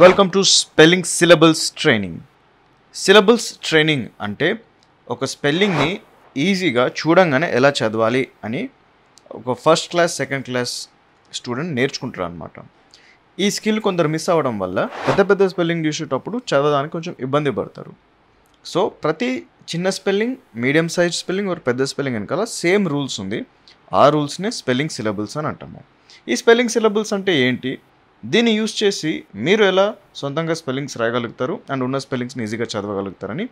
Welcome to spelling syllables training syllables training అంటే ఒక స్పెల్లింగ్ని ఈజీగా చూడంగానే ఎలా చదవాలి అని ఒక first class second class student నేర్చుకుంటారు అనమాట ఈ స్కిల్ కొందరు మిస్ అవ్వడం వల్ల పెద్ద పెద్ద స్పెల్లింగ్ చూసేటప్పుడు చదవడానికి కొంచెం ఇబ్బంది పడతారు సో ప్రతి చిన్న స్పెల్లింగ్ మీడియం సైజ్ స్పెల్లింగ్ ఒక పెద్ద స్పెల్లింగ్ వెనకాల సేమ్ రూల్స్ ఉంది ఆ రూల్స్నే స్పెల్లింగ్ సిలబుల్స్ అని అంటాము ఈ స్పెల్లింగ్ సిలబుల్స్ అంటే ఏంటి దీన్ని యూస్ చేసి మీరు ఎలా సొంతంగా స్పెల్లింగ్స్ రాయగలుగుతారు అండ్ ఉన్న స్పెల్లింగ్స్ని ఈజీగా చదవగలుగుతారని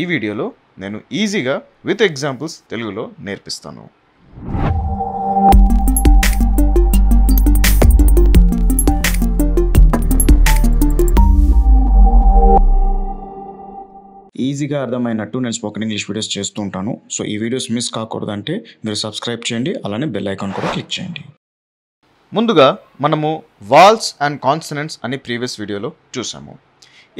ఈ వీడియోలో నేను ఈజీగా విత్ ఎగ్జాంపుల్స్ తెలుగులో నేర్పిస్తాను ఈజీగా అర్థమైనట్టు నేను స్పోకెన్ ఇంగ్లీష్ వీడియోస్ చేస్తూ ఉంటాను సో ఈ వీడియోస్ మిస్ కాకూడదంటే మీరు సబ్స్క్రైబ్ చేయండి అలానే బెల్ ఐకాన్ కూడా క్లిక్ చేయండి ముందుగా మనము వాల్స్ అండ్ కాన్సనెంట్స్ అని ప్రీవియస్ వీడియోలో చూసాము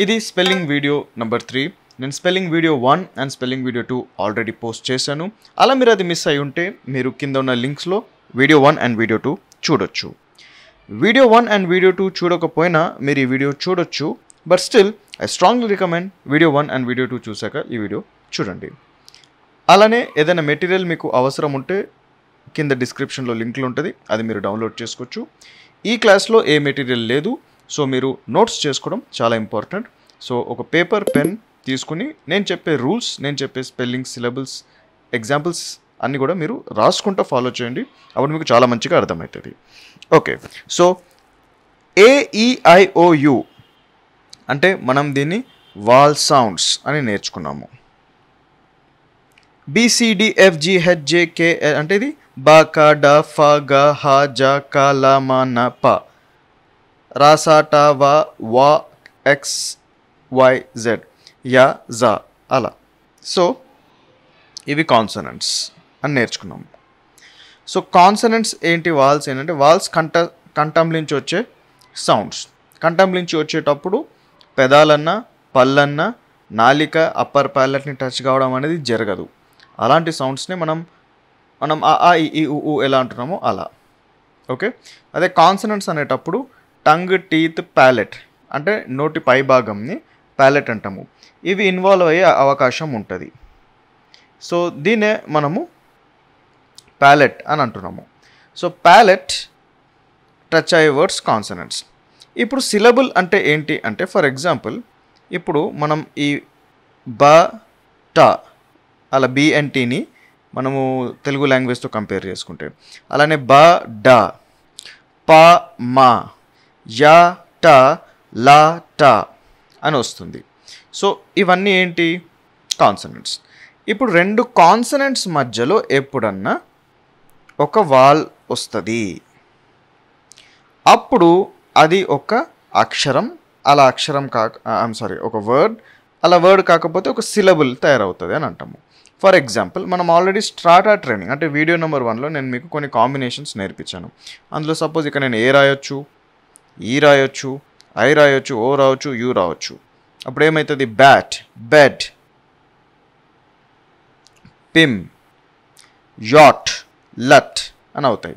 ఇది స్పెల్లింగ్ వీడియో నెంబర్ త్రీ నేను spelling video one and spelling video two already post చేశాను అలా మీరు అది మిస్ అయి ఉంటే మీరు కింద ఉన్న లింక్స్లో video one and video two చూడొచ్చు video one and video two చూడకపోయినా మీరు ఈ వీడియో చూడొచ్చు but still I strongly recommend video one and video two చూశాక ఈ వీడియో చూడండి అలానే ఏదైనా మెటీరియల్ మీకు అవసరం ఉంటే కింద డిస్క్రిప్షన్లో లింక్లు ఉంటుంది అది మీరు డౌన్లోడ్ చేసుకోవచ్చు ఈ క్లాస్లో ఏ మెటీరియల్ లేదు సో మీరు నోట్స్ చేసుకోవడం చాలా ఇంపార్టెంట్ సో ఒక పేపర్ పెన్ తీసుకుని నేను చెప్పే రూల్స్ నేను చెప్పే స్పెల్లింగ్ సిలబుల్స్ ఎగ్జాంపుల్స్ అన్నీ కూడా మీరు రాసుకుంటూ ఫాలో చేయండి అప్పుడు మీకు చాలా మంచిగా అర్థమవుతుంది ఓకే సో ఏఈఐఓయు e అంటే మనం దీన్ని వాల్ సౌండ్స్ అని నేర్చుకున్నాము బీసీడీఎఫ్జిహెచ్జేకే అంటే ఇది బ క డ ఫ గ హ జ క ల మ న ప రాసాట వ వా ఎక్స్ వై జెడ్ య జ అలా సో ఇవి కాన్సనెంట్స్ అని నేర్చుకున్నాం సో కాన్సనెంట్స్ ఏంటి వాల్స్ ఏంటంటే వాల్స్ కంట కంటంలించి వచ్చే సౌండ్స్ కంటంలించి వచ్చేటప్పుడు పెదాలన్న పళ్ళన్నా నాలిక అప్పర్ ప్యాలెట్ని టచ్ కావడం అనేది జరగదు అలాంటి సౌండ్స్ని మనం మనం ఆ ఆ ఈ ఊ ఎలా అంటున్నామో అలా ఓకే అదే కాన్సనెంట్స్ అనేటప్పుడు టంగ్ టీత్ ప్యాలెట్ అంటే నోటి పై భాగంని ప్యాలెట్ అంటాము ఇవి ఇన్వాల్వ్ అయ్యే అవకాశం ఉంటుంది సో దీనే మనము ప్యాలెట్ అని అంటున్నాము సో ప్యాలెట్ టచ్ అయ్యే వర్డ్స్ కాన్సనెంట్స్ ఇప్పుడు సిలబుల్ అంటే ఏంటి అంటే ఫర్ ఎగ్జాంపుల్ ఇప్పుడు మనం ఈ బ ట అలా బి అండ్ టీని మనము తెలుగు లాంగ్వేజ్తో కంపేర్ చేసుకుంటే అలానే బ డ ప మా యా ట లా ట అని వస్తుంది సో ఇవన్నీ ఏంటి కాన్సనెంట్స్ ఇప్పుడు రెండు కాన్సనెంట్స్ మధ్యలో ఎప్పుడన్నా ఒక వాల్ వస్తుంది అప్పుడు అది ఒక అక్షరం అలా అక్షరం కాక ఐఎమ్ సారీ ఒక వర్డ్ అలా వర్డ్ కాకపోతే ఒక సిలబుల్ తయారవుతుంది అని అంటాము ఫర్ ఎగ్జాంపుల్ మనం ఆల్రెడీ స్ట్రాటా ట్రైనింగ్ అంటే వీడియో నెంబర్ వన్లో నేను మీకు కొన్ని కాంబినేషన్స్ నేర్పించాను అందులో సపోజ్ ఇక్కడ నేను ఏ రాయొచ్చు ఈ రాయొచ్చు ఐ రాయొచ్చు ఓ రావచ్చు యూ రావచ్చు అప్పుడు ఏమవుతుంది bat bed pim yat lut అని అవుతాయి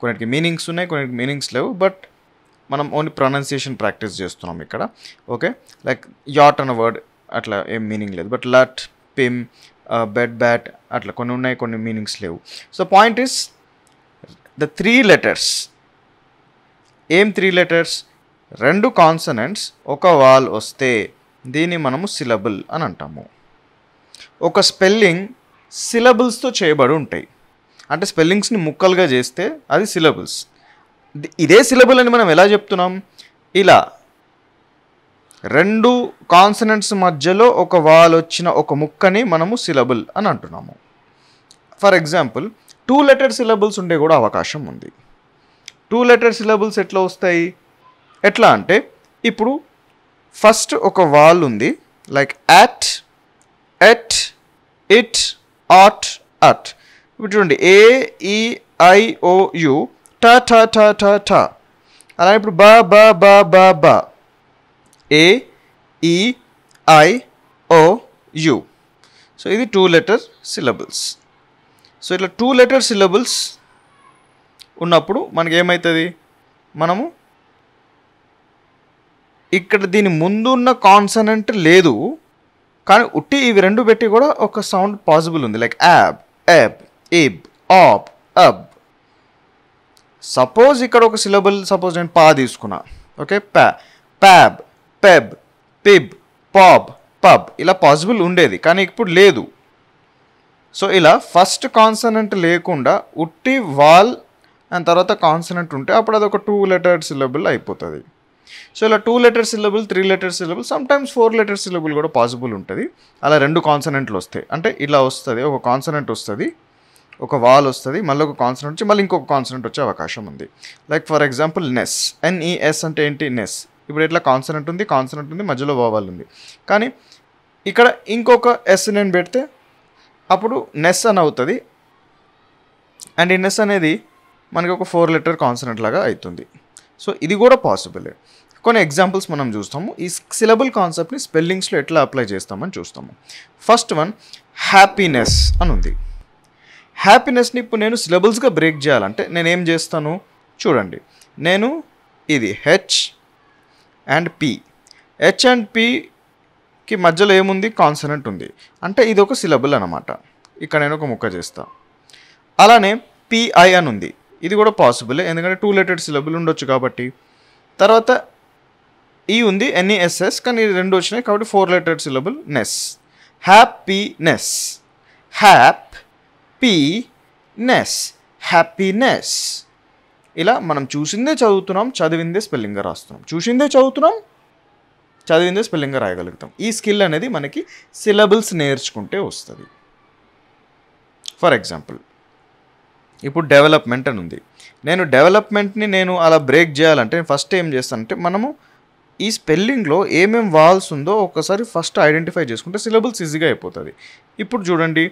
కొన్నిటికి మీనింగ్స్ ఉన్నాయి కొన్నిటికి మీనింగ్స్ లేవు బట్ మనం ఓన్లీ ప్రొనౌన్సియేషన్ ప్రాక్టీస్ చేస్తున్నాం ఇక్కడ ఓకే లైక్ యాట్ అన్న వర్డ్ అట్లా ఏం మీనింగ్ లేదు but lut pim bed bat అట్లా కొన్ని ఉన్నాయి కొన్ని మీనింగ్స్ లేవు so point is the three letters ఏం త్రీ లెటర్స్ రెండు కాన్సనెంట్స్ ఒక వాల్ వస్తే దీన్ని మనము సిలబుల్ అని అంటాము ఒక స్పెల్లింగ్ సిలబుల్స్తో చేయబడి ఉంటాయి అంటే స్పెల్లింగ్స్ని ముక్కలుగా చేస్తే అది సిలబుల్స్ ఇదే సిలబుల్ అని మనం ఎలా చెప్తున్నాం ఇలా రెండు కాన్సనెంట్స్ మధ్యలో ఒక వాల్ వచ్చిన ఒక ముక్కని మనము సిలబుల్ అని అంటున్నాము for example two letter syllables ఉండే కూడా అవకాశం ఉంది టూ లెటర్ సిలబుల్స్ ఎట్లా వస్తాయి ఎట్లా అంటే ఇప్పుడు ఫస్ట్ ఒక వాల్ ఉంది like at et it ot ut ఇప్పుడు చూడండి ఏఈఐఓయు ట ట ట ట అలా ఇప్పుడు బ బ బ బ బ A E O U so ఇది టూ లెటర్ సిలబుల్స్ సో ఇట్లా టూ లెటర్ సిలబుల్స్ ఉన్నప్పుడు మనకి ఏమవుతుంది మనము ఇక్కడ దీని ముందు ఉన్న కాన్సనెంట్ లేదు కానీ ఉట్టి ఇవి రెండు పెట్టి కూడా ఒక సౌండ్ పాసిబుల్ ఉంది like ab eb ib ob ub suppose ఇక్కడ ఒక సిలబుల్ సపోజ్ నేను పా తీసుకున్నా ఓకే ప్యా pab peb pib pob pub ఇలా పాసిబుల్ ఉండేది కానీ ఇప్పుడు లేదు సో ఇలా ఫస్ట్ కాన్సనెంట్ లేకుండా ఉట్టి వాల్ అండ్ తర్వాత కాన్సనెంట్ ఉంటే అప్పుడు అది ఒక టూ లెటర్ సిలబుల్ అయిపోతుంది సో ఇలా two letter syllable three letter syllable sometimes four letter syllable కూడా పాసిబుల్ ఉంటుంది అలా రెండు కాన్సనెంట్లు వస్తాయి అంటే ఇలా వస్తుంది ఒక కాన్సనెంట్ వస్తుంది ఒక వాల్ వస్తుంది మళ్ళీ ఒక కాన్సనెంట్ వచ్చి మళ్ళీ ఇంకొక కాన్సనెంట్ వచ్చే అవకాశం ఉంది like for example ness N E S అంటే ఏంటి నెస్ ఇప్పుడు ఇట్లా కాన్సనెంట్ ఉంది కాన్సనెంట్ ఉంది మధ్యలో వావల్ ఉంది కానీ ఇక్కడ ఇంకొక ఎస్ నేను పెడితే అప్పుడు నెస్ అని అవుతుంది అండ్ ఈ నెస్ అనేది మనకి ఒక ఫోర్ లెటర్ కాన్సనెంట్ లాగా అవుతుంది సో ఇది కూడా పాసిబులే కొన్ని ఎగ్జాంపుల్స్ మనం చూస్తాము ఈ సిలబుల్ కాన్సెప్ట్ని స్పెల్లింగ్స్లో ఎట్లా అప్లై చేస్తామని చూస్తాము ఫస్ట్ వన్ హ్యాపీనెస్ అని ఉంది హ్యాపీనెస్ని ఇప్పుడు నేను సిలబుల్స్గా బ్రేక్ చేయాలంటే నేనేం చేస్తాను చూడండి నేను ఇది H and P H and పికి మధ్యలో ఏముంది కాన్సనెంట్ ఉంది అంటే ఇది ఒక సిలబుల్ అనమాట ఇక్కడ నేను ఒక ముక్క చేస్తా అలానే పిఐ అని ఉంది ఇది కూడా పాసిబుల్ ఎందుకంటే టూ లెటెడ్ సిలబుల్ ఉండొచ్చు కాబట్టి తర్వాత ఈ ఉంది ఎన్ఈఎస్ఎస్ కానీ రెండు వచ్చినాయి కాబట్టి four letter syllable ness happiness hap pi ness happiness ఇలా మనం చూసిందే చదువుతున్నాం చదివిందే స్పెల్లింగ్గా రాస్తున్నాం చూసిందే చదువుతున్నాం చదివిందే స్పెల్లింగ్గా రాయగలుగుతాం ఈ స్కిల్ అనేది మనకి సిలబుల్స్ నేర్చుకుంటే వస్తుంది ఫర్ ఎగ్జాంపుల్ ఇప్పుడు డెవలప్మెంట్ అని ఉంది నేను డెవలప్మెంట్ని నేను అలా బ్రేక్ చేయాలంటే ఫస్ట్ ఏం చేస్తానంటే మనము ఈ స్పెల్లింగ్లో ఏమేమి వాల్స్ ఉందో ఒకసారి ఫస్ట్ ఐడెంటిఫై చేసుకుంటే సిలబుల్స్ ఈజీగా అయిపోతుంది ఇప్పుడు చూడండి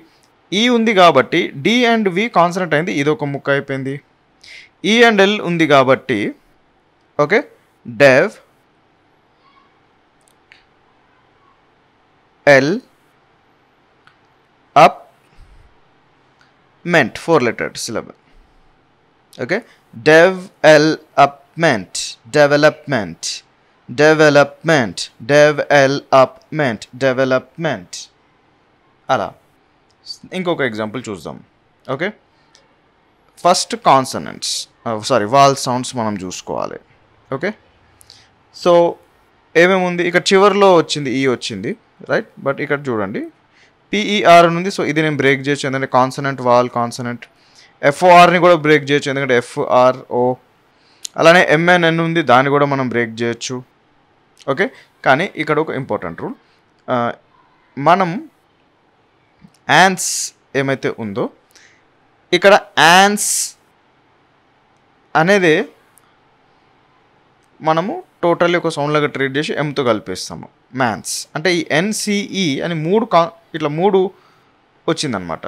ఈ ఉంది కాబట్టి డి అండ్ వి కాన్సన్ట్ అయింది ఇది ఒక ముక్క అయిపోయింది ఈ e అండ్ ఉంది కాబట్టి okay dev el op ment four letter syllabus okay dev el op ment development development dev el op ment development అలా ఇంకొక ఎగ్జాంపుల్ చూద్దాం okay first consonants sorry vowel sounds మనం చూసుకోవాలి ఓకే సో ఏమేముంది ఇక్కడ చివరిలో వచ్చింది ఈ వచ్చింది రైట్ బట్ ఇక్కడ చూడండి పిఈఆర్ e ఉంది సో ఇది నేను బ్రేక్ చేయొచ్చు ఎందుకంటే కాన్సనెంట్ వాల్ కాన్సనెంట్ ఎఫ్ఓఆర్ని కూడా బ్రేక్ చేయొచ్చు ఎందుకంటే ఎఫ్ఆర్ఓ అలానే ఎంఎన్ఎన్ ఉంది దాన్ని కూడా మనం బ్రేక్ చేయొచ్చు ఓకే కానీ ఇక్కడ ఒక ఇంపార్టెంట్ రూల్ మనం యాన్స్ ఏమైతే ఉందో ఇక్కడ యాన్స్ అనేది మనము టోటల్లీ ఒక సౌండ్ లాగా ట్రీట్ చేసి ఎంతో కలిపేస్తాము మ్యాన్స్ అంటే ఈ ఎన్సిఈ e అని మూడు కా ఇట్లా మూడు వచ్చిందనమాట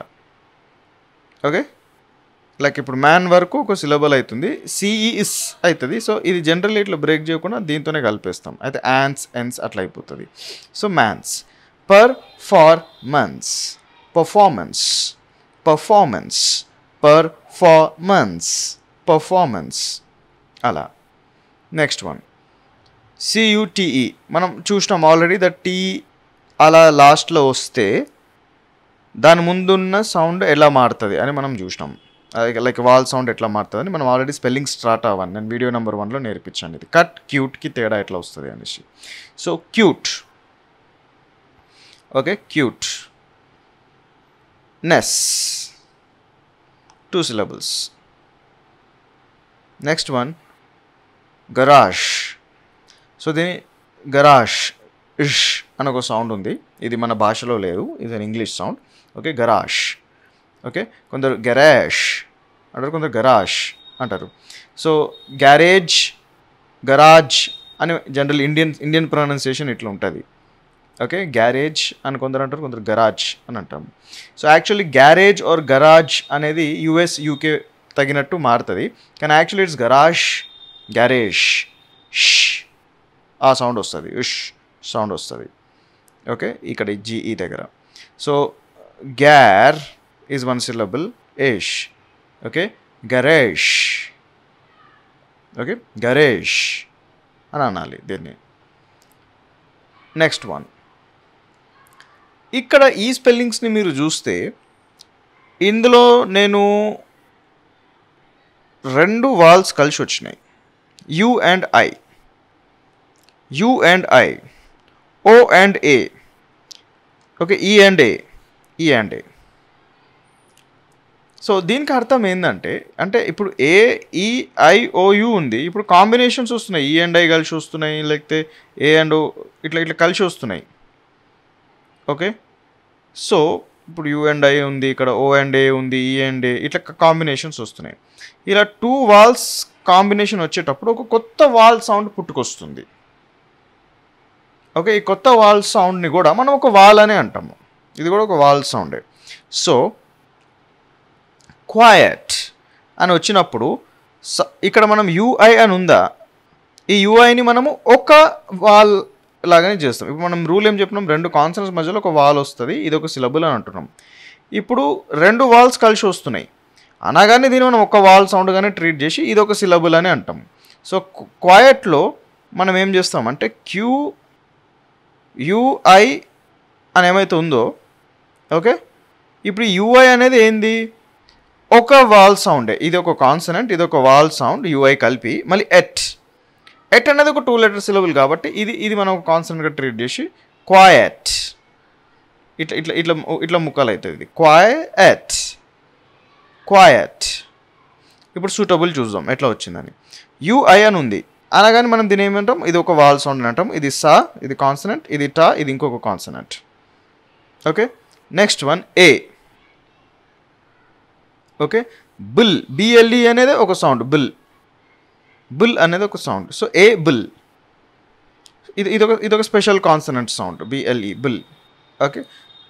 ఓకే లైక్ ఇప్పుడు మ్యాన్ వరకు ఒక సిలబల్ అవుతుంది సిఈఈస్ అవుతుంది సో ఇది జనరల్లీ ఇట్లా బ్రేక్ చేయకుండా దీంతోనే కలిపేస్తాం అయితే యాన్స్ ఎన్స్ అట్లా అయిపోతుంది so mance per for mance performance performance performance performance అలా నెక్స్ట్ వన్ సియుటిఈ మనం చూసినాం ఆల్రెడీ ద టీ అలా లాస్ట్లో వస్తే దాని ముందున్న సౌండ్ ఎలా మారుతుంది అని మనం చూసినాం లైక్ వాల్ సౌండ్ ఎట్లా మారుతుంది అని మనం ఆల్రెడీ స్పెల్లింగ్ స్టార్ట్ అవ్వను నేను వీడియో నెంబర్ వన్లో నేర్పించాను ఇది కట్ క్యూట్కి తేడా ఎట్లా వస్తుంది అనేసి so cute okay cute ness two syllables next one garage so దీని గరాష్ ఇష్ అని ఒక సౌండ్ ఉంది ఇది మన భాషలో లేదు ఇది an English sound okay garage okay కొందరు గరాష్ అంటారు కొందరు గరాష్ అంటారు సో గ్యారేజ్ గరాజ్ అని జనరల్ ఇండియన్ ఇండియన్ ప్రొనౌన్సియేషన్ ఇట్లా ఉంటుంది ఓకే గ్యారేజ్ అని కొందరు అంటారు కొందరు గరాజ్ అని అంటాం so actually garage or garage అనేది యుఎస్ యూకే తగినట్టు మారుతుంది కానీ యాక్చువల్లీ ఇట్స్ గరాజ్ గ్యారేజ్ ష్ ఆ సౌండ్ వస్తుంది ఉష్ సౌండ్ వస్తుంది ఓకే ఇక్కడ జిఈ దగ్గర so gar is one syllable ఏష్ ఓకే గరేష్ ఓకే గరేష్ అని అనాలి దీన్ని నెక్స్ట్ వన్ ఇక్కడ ఈ స్పెల్లింగ్స్ని మీరు చూస్తే ఇందులో నేను రెండు వాల్స్ కలిసి వచ్చినాయి U and I U and I O and A okay E and A E and A so దీనికి అర్థం ఏంటంటే అంటే ఇప్పుడు ఏ ఈ ఐఓయు ఉంది ఇప్పుడు కాంబినేషన్స్ వస్తున్నాయి ఈ అండ్ ఐ కలిసి వస్తున్నాయి లేకపోతే ఏ అండ్ ఓ ఇట్లా ఇట్లా కలిసి వస్తున్నాయి ఓకే సో ఇప్పుడు యూ అండ్ ఐ ఉంది ఇక్కడ ఓ అండ్ ఏ ఉంది ఈ అండ్ ఏ ఇట్లా కాంబినేషన్స్ వస్తున్నాయి ఇలా టూ వాల్స్ కాంబినేషన్ వచ్చేటప్పుడు ఒక కొత్త వాల్ సౌండ్ పుట్టుకొస్తుంది ఓకే ఈ కొత్త వాల్ సౌండ్ని కూడా మనం ఒక వాల్ అనే అంటాము ఇది కూడా ఒక వాల్ సౌండే సో క్వాయట్ అని వచ్చినప్పుడు ఇక్కడ మనం యూఐ అని ఉందా ఈ యూఐని మనము ఒక వాల్ లాగానే చేస్తాం ఇప్పుడు మనం రూల్ ఏం చెప్పినాం రెండు కాన్సన్స్ మధ్యలో ఒక వాల్ వస్తుంది ఇది ఒక సిలబుల్ అని అంటున్నాం ఇప్పుడు రెండు వాల్స్ కలిసి వస్తున్నాయి అనగానే దీన్ని మనం ఒక వాల్ సౌండ్గానే ట్రీట్ చేసి ఇది ఒక సిలబుల్ అని అంటాం సో క్వాయట్లో మనం ఏం చేస్తాం అంటే క్యూ యుఐ అని ఏమైతే ఉందో ఓకే ఇప్పుడు యుఐ అనేది ఏంది ఒక వాల్ సౌండే ఇది ఒక కాన్సనెంట్ ఇది ఒక వాల్ సౌండ్ యుఐ కలిపి మళ్ళీ ఎట్ ఎట్ అనేది ఒక టూ లెటర్ సిలబుల్ కాబట్టి ఇది ఇది మనం ఒక కాన్సనెంట్గా ట్రీట్ చేసి క్వాయట్ ఇట్లా ఇట్లా ఇట్లా ఇట్లా ముక్కలు అవుతుంది ఇది క్వాయట్ క్వాయట్ ఇప్పుడు సూటబుల్ చూద్దాం ఎట్లా వచ్చిందని యుఐ అని ఉంది అనగానే మనం దీని ఏమంటాం ఇది ఒక వాల్ సౌండ్ అని అంటాం ఇది సా ఇది కాన్సనెంట్ ఇది టా ఇది ఇంకొక consonant okay next one A okay bill B L E e అనేది ఒక సౌండ్ బిల్ బుల్ అనేది ఒక సౌండ్ సో ఏ బుల్ ఇది ఇదొక ఇదొక special consonant sound B L E e, bull okay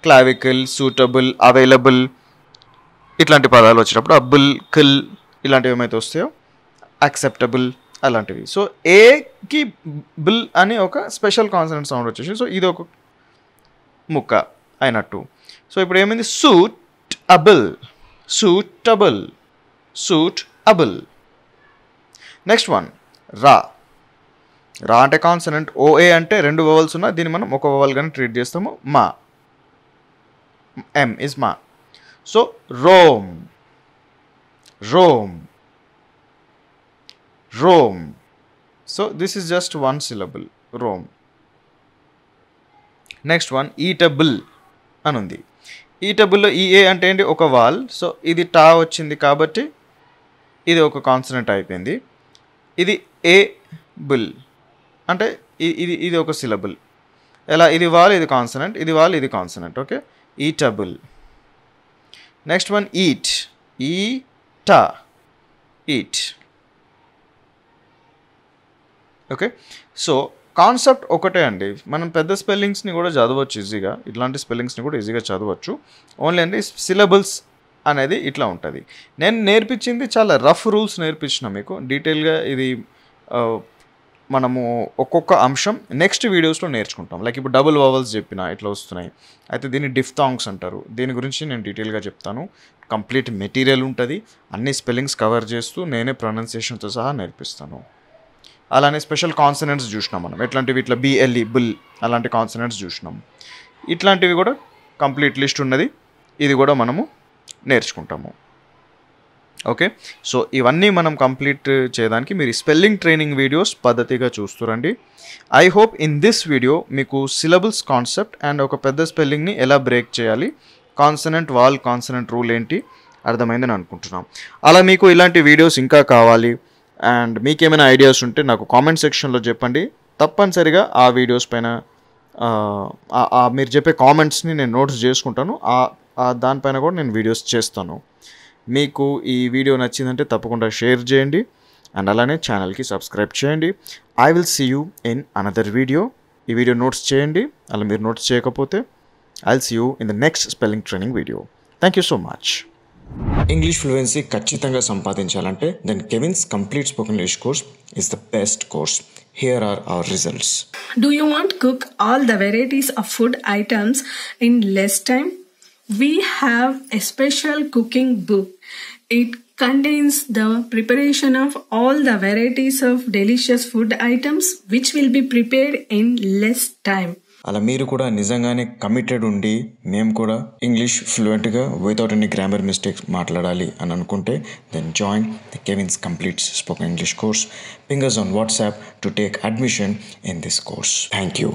clavicle suitable available ఇట్లాంటి పదాలు వచ్చినప్పుడు అబ్బుల్ కిల్ ఇలాంటివి ఏమైతే వస్తాయో యాక్సెప్టబుల్ అలాంటివి సో ఏకి బుల్ అని ఒక స్పెషల్ కాన్సనెంట్ సౌండ్ వచ్చేసి సో ఇది ఒక ముక్క అయినట్టు సో ఇప్పుడు ఏమైంది suit able suitable suit able next one రా రా అంటే కాన్సనెంట్ ఓఏ అంటే రెండు వవల్స్ ఉన్నా దీన్ని మనం ఒక వవల్గానే ట్రీట్ చేస్తాము మా ఎం ఇస్ మా so roam roam roam so this is just one syllable roam next one eatable అని ఉంది ఈటబుల్లో ఈఏ అంటే ఏంటి ఒక వాల్ సో ఇది టా వచ్చింది కాబట్టి ఇది ఒక కాన్సనెంట్ అయిపోయింది ఇది ఏ బుల్ అంటే ఇది ఇది ఒక సిలబుల్ ఎలా ఇది వాల్ ఇది కాన్సనెంట్ ఇది వాల్ ఇది consonant okay eatable next one eat E ట ఈట్ ఓకే సో కాన్సెప్ట్ ఒకటే అండి మనం పెద్ద స్పెల్లింగ్స్ని కూడా చదవచ్చు ఈజీగా ఇట్లాంటి స్పెల్లింగ్స్ని కూడా ఈజీగా చదవచ్చు ఓన్లీ అండి సిలబుల్స్ అనేది ఇట్లా ఉంటుంది నేను నేర్పించింది చాలా రఫ్ రూల్స్ నేర్పించిన మీకు డీటెయిల్గా ఇది మనము ఒక్కొక్క అంశం నెక్స్ట్ వీడియోస్లో నేర్చుకుంటాం లైక్ ఇప్పుడు డబుల్ వవల్స్ చెప్పిన ఇట్లా వస్తున్నాయి అయితే దీన్ని డిఫ్థాంగ్స్ అంటారు దీని గురించి నేను డీటెయిల్గా చెప్తాను కంప్లీట్ మెటీరియల్ ఉంటుంది అన్ని స్పెల్లింగ్స్ కవర్ చేస్తూ నేనే ప్రొనౌన్సియేషన్తో సహా నేర్పిస్తాను అలానే స్పెషల్ కాన్సనెంట్స్ చూసినాం మనం ఎట్లాంటివి ఇట్లా బిఎల్ఈ బుల్ అలాంటి కాన్సనెంట్స్ చూసినాం ఇట్లాంటివి కూడా కంప్లీట్ లిస్ట్ ఉన్నది ఇది కూడా మనము నేర్చుకుంటాము ఓకే సో ఇవన్నీ మనం కంప్లీట్ చేయడానికి మీరు స్పెల్లింగ్ ట్రైనింగ్ వీడియోస్ పద్ధతిగా చూస్తురండి I hope in this video మీకు సిలబుల్స్ కాన్సెప్ట్ అండ్ ఒక పెద్ద స్పెల్లింగ్ని ఎలా బ్రేక్ చేయాలి కాన్సనెంట్ వాల్ కాన్సనెంట్ రూల్ ఏంటి అర్థమైందని అనుకుంటున్నాం అలా మీకు ఇలాంటి వీడియోస్ ఇంకా కావాలి అండ్ మీకేమైనా ఐడియాస్ ఉంటే నాకు కామెంట్ సెక్షన్లో చెప్పండి తప్పనిసరిగా ఆ వీడియోస్ పైన మీరు చెప్పే కామెంట్స్ని నేను నోట్స్ చేసుకుంటాను ఆ దానిపైన కూడా నేను వీడియోస్ చేస్తాను మీకు ఈ వీడియో నచ్చిందంటే తప్పకుండా షేర్ చేయండి అండ్ అలానే ఛానల్కి సబ్స్క్రైబ్ చేయండి I will see you in another video ఈ వీడియో నోట్స్ చేయండి అలా మీరు నోట్స్ చేయకపోతే I will see you in the next spelling training video thank you so much English fluency ఖచ్చితంగా సంపాదించాలంటే then Kevin's complete spoken English course is the best course Here are our results. Do you want to cook all the varieties of food items in less time? we have a special cooking book. It contains the preparation of all the varieties of delicious food items which will be prepared in less time. అలా మీరు కూడా నిజంగానే committed ఉండి మేము కూడా English ఫ్లూయెంట్గా without any grammar mistakes మాట్లాడాలి అని అనుకుంటే then join the Kevin's complete spoken English course fingers on WhatsApp to take admission in this course thank you